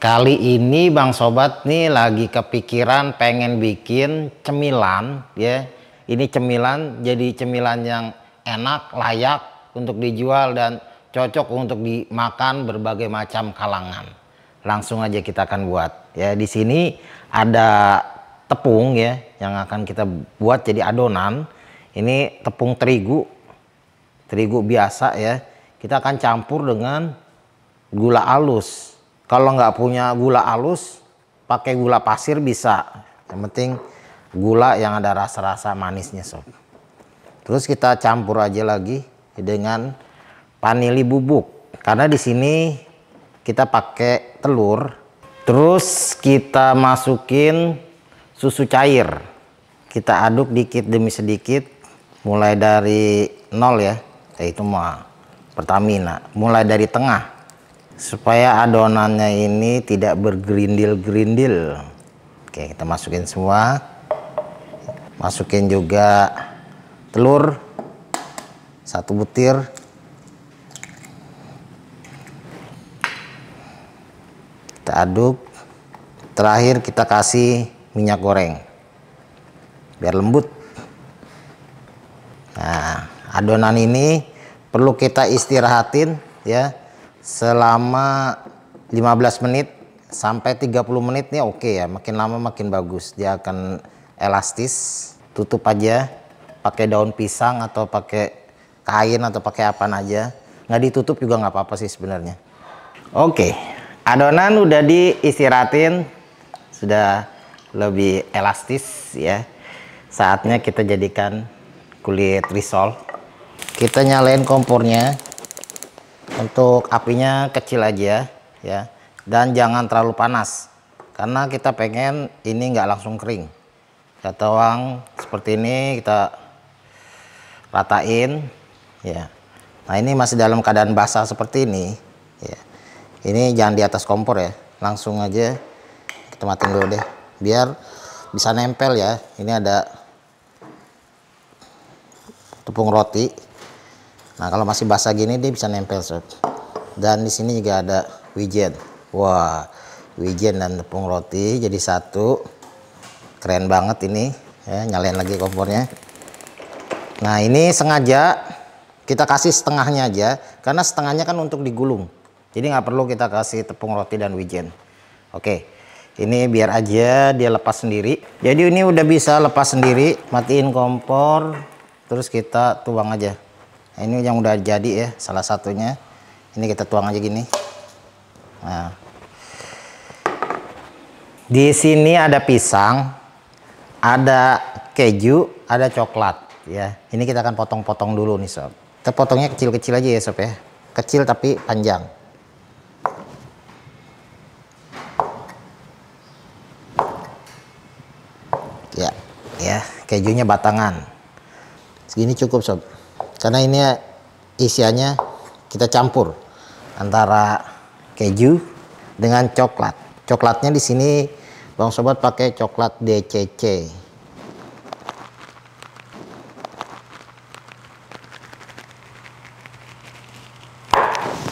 Kali ini Bang Sobat nih lagi kepikiran pengen bikin cemilan ya. Ini cemilan jadi cemilan yang enak, layak untuk dijual dan cocok untuk dimakan berbagai macam kalangan. Langsung aja kita akan buat. Ya, di sini ada tepung ya yang akan kita buat jadi adonan. Ini tepung terigu. Terigu biasa ya. Kita akan campur dengan gula halus kalau nggak punya gula halus, pakai gula pasir bisa. Yang penting gula yang ada rasa-rasa manisnya sob. Terus kita campur aja lagi dengan vanili bubuk. Karena di sini kita pakai telur. Terus kita masukin susu cair. Kita aduk dikit demi sedikit. Mulai dari nol ya. Yaitu mah Pertamina. Mulai dari tengah supaya adonannya ini tidak bergerindil-gerindil oke kita masukin semua masukin juga telur satu butir kita aduk terakhir kita kasih minyak goreng biar lembut nah adonan ini perlu kita istirahatin ya selama 15 menit sampai 30 menit nih oke okay ya makin lama makin bagus dia akan elastis tutup aja pakai daun pisang atau pakai kain atau pakai apa aja nggak ditutup juga nggak apa-apa sih sebenarnya oke okay. adonan udah diistirahatin sudah lebih elastis ya saatnya kita jadikan kulit risol kita nyalain kompornya untuk apinya kecil aja ya, ya. Dan jangan terlalu panas. Karena kita pengen ini nggak langsung kering. Kita tuang seperti ini kita ratain ya. Nah, ini masih dalam keadaan basah seperti ini ya. Ini jangan di atas kompor ya. Langsung aja kita matiin dulu deh biar bisa nempel ya. Ini ada tepung roti Nah, kalau masih basah gini dia bisa nempel, sob. Dan di sini juga ada wijen. Wah, wijen dan tepung roti jadi satu. Keren banget ini. Ya, nyalain lagi kompornya. Nah, ini sengaja kita kasih setengahnya aja karena setengahnya kan untuk digulung. Jadi nggak perlu kita kasih tepung roti dan wijen. Oke. Ini biar aja dia lepas sendiri. Jadi ini udah bisa lepas sendiri. Matiin kompor terus kita tuang aja. Nah, ini yang udah jadi ya salah satunya ini kita tuang aja gini nah di sini ada pisang ada keju ada coklat ya ini kita akan potong-potong dulu nih sob kita potongnya kecil-kecil aja ya sob ya kecil tapi panjang ya ya kejunya batangan segini cukup sob karena ini isiannya kita campur antara keju dengan coklat. Coklatnya di sini Bang Sobat pakai coklat DCC.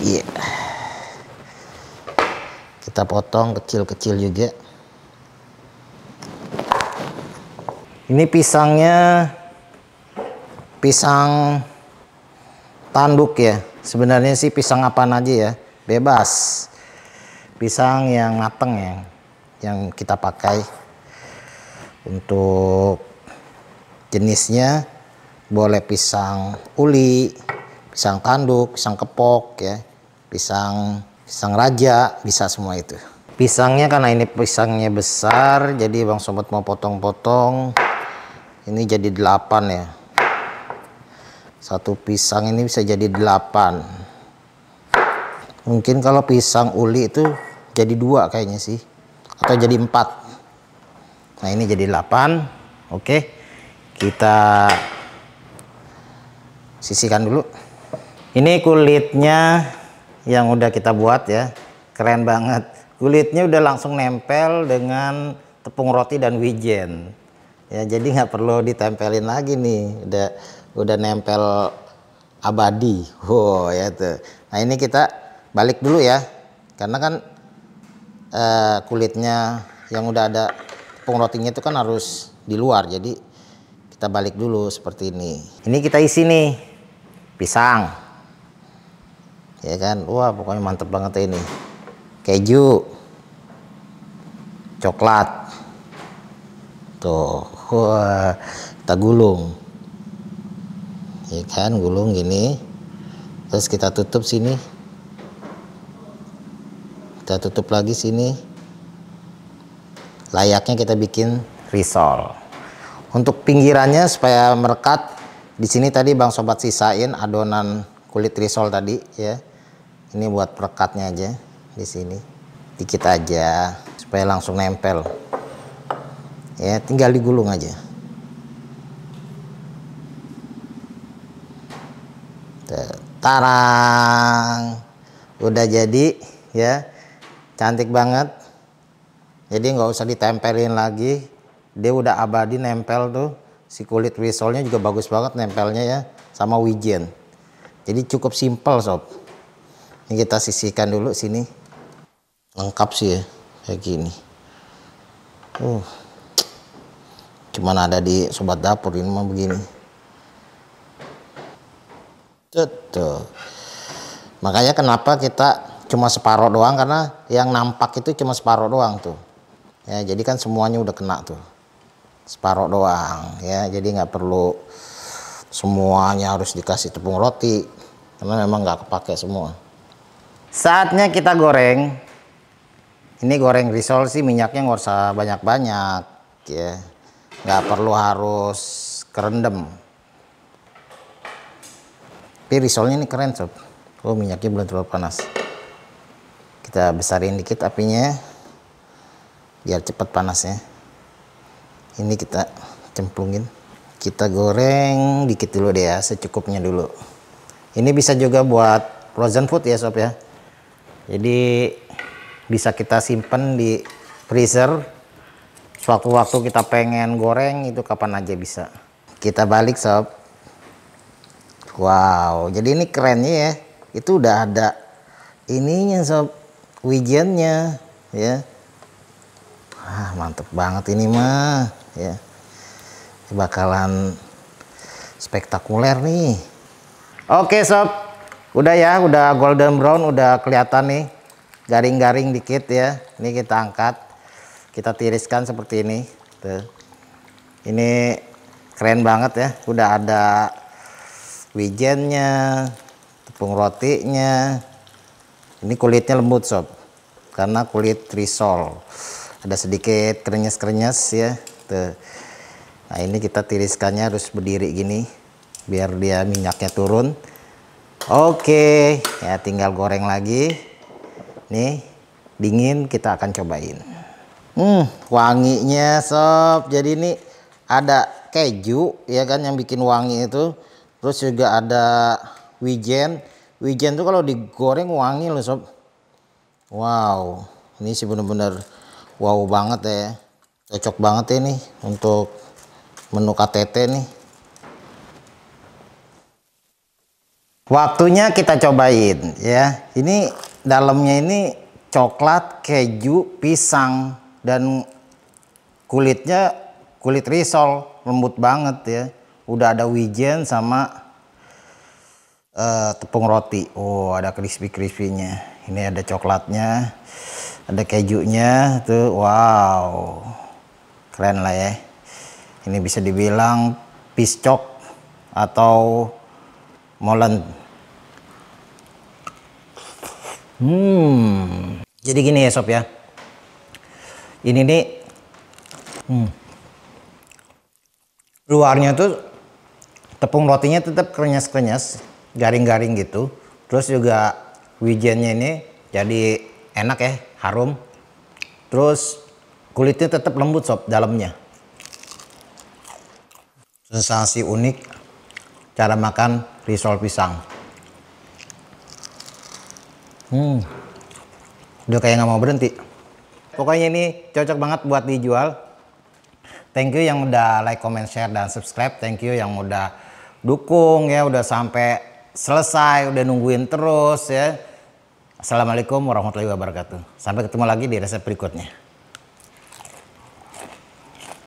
Yeah. Kita potong kecil-kecil juga. Ini pisangnya pisang tanduk ya sebenarnya sih pisang apa aja ya bebas pisang yang mateng ya yang kita pakai untuk jenisnya boleh pisang uli pisang tanduk pisang kepok ya pisang pisang raja bisa semua itu pisangnya karena ini pisangnya besar jadi bang sobat mau potong-potong ini jadi delapan ya satu pisang ini bisa jadi delapan mungkin kalau pisang uli itu jadi dua kayaknya sih atau jadi empat nah ini jadi delapan oke kita sisihkan dulu ini kulitnya yang udah kita buat ya keren banget kulitnya udah langsung nempel dengan tepung roti dan wijen ya jadi nggak perlu ditempelin lagi nih udah udah nempel abadi. Wow, ya tuh. Nah, ini kita balik dulu ya. Karena kan eh, kulitnya yang udah ada tepung rotinya itu kan harus di luar. Jadi kita balik dulu seperti ini. Ini kita isi nih pisang. Ya kan? Wah, pokoknya mantep banget ini. Keju. Coklat. Tuh. Wah, kita gulung ya kan gulung gini terus kita tutup sini kita tutup lagi sini layaknya kita bikin risol untuk pinggirannya supaya merekat di sini tadi Bang Sobat sisain adonan kulit risol tadi ya ini buat perekatnya aja di sini dikit aja supaya langsung nempel ya tinggal digulung aja tarang udah jadi ya cantik banget jadi nggak usah ditempelin lagi dia udah abadi nempel tuh si kulit risolnya juga bagus banget nempelnya ya sama wijen jadi cukup simpel sob ini kita sisihkan dulu sini lengkap sih ya kayak gini uh cuman ada di sobat dapur ini mah begini Betul. Makanya kenapa kita cuma separuh doang karena yang nampak itu cuma separuh doang tuh. Ya, jadi kan semuanya udah kena tuh. Separuh doang ya. Jadi nggak perlu semuanya harus dikasih tepung roti karena memang nggak kepake semua. Saatnya kita goreng. Ini goreng risol sih minyaknya nggak usah banyak-banyak ya. Nggak perlu harus kerendam tapi risolnya ini keren sob oh minyaknya belum terlalu panas kita besarin dikit apinya biar cepat panasnya ini kita cemplungin kita goreng dikit dulu deh ya secukupnya dulu ini bisa juga buat frozen food ya sob ya jadi bisa kita simpen di freezer Suatu waktu kita pengen goreng itu kapan aja bisa kita balik sob Wow, jadi ini kerennya ya. Itu udah ada ininya sob, wijennya ya. Ah, mantep banget ini mah ya. Bakalan spektakuler nih. Oke sob, udah ya, udah golden brown, udah kelihatan nih. Garing-garing dikit ya. Ini kita angkat. Kita tiriskan seperti ini. Tuh. Ini keren banget ya. Udah ada wijennya, tepung rotinya. Ini kulitnya lembut sob, karena kulit risol. Ada sedikit krenyes-krenyes ya. Tuh. Nah ini kita tiriskannya harus berdiri gini, biar dia minyaknya turun. Oke, ya tinggal goreng lagi. Nih, dingin kita akan cobain. Hmm, wanginya sob. Jadi ini ada keju ya kan yang bikin wangi itu. Terus juga ada wijen. Wijen tuh kalau digoreng wangi loh sob. Wow, ini sih bener-bener wow banget ya. Cocok banget ini ya untuk menu KTT nih. Waktunya kita cobain ya. Ini dalamnya ini coklat, keju, pisang dan kulitnya kulit risol lembut banget ya udah ada wijen sama uh, tepung roti oh ada crispy crispynya ini ada coklatnya ada kejunya tuh wow keren lah ya ini bisa dibilang piscok atau molen hmm jadi gini ya sob ya ini nih hmm. luarnya tuh tepung rotinya tetap krenyes-krenyes, garing-garing gitu. Terus juga wijennya ini jadi enak ya, harum. Terus kulitnya tetap lembut sob dalamnya. Sensasi unik cara makan risol pisang. Hmm, udah kayak nggak mau berhenti. Pokoknya ini cocok banget buat dijual. Thank you yang udah like, comment, share, dan subscribe. Thank you yang udah dukung ya udah sampai selesai, udah nungguin terus ya. Assalamualaikum warahmatullahi wabarakatuh. Sampai ketemu lagi di resep berikutnya.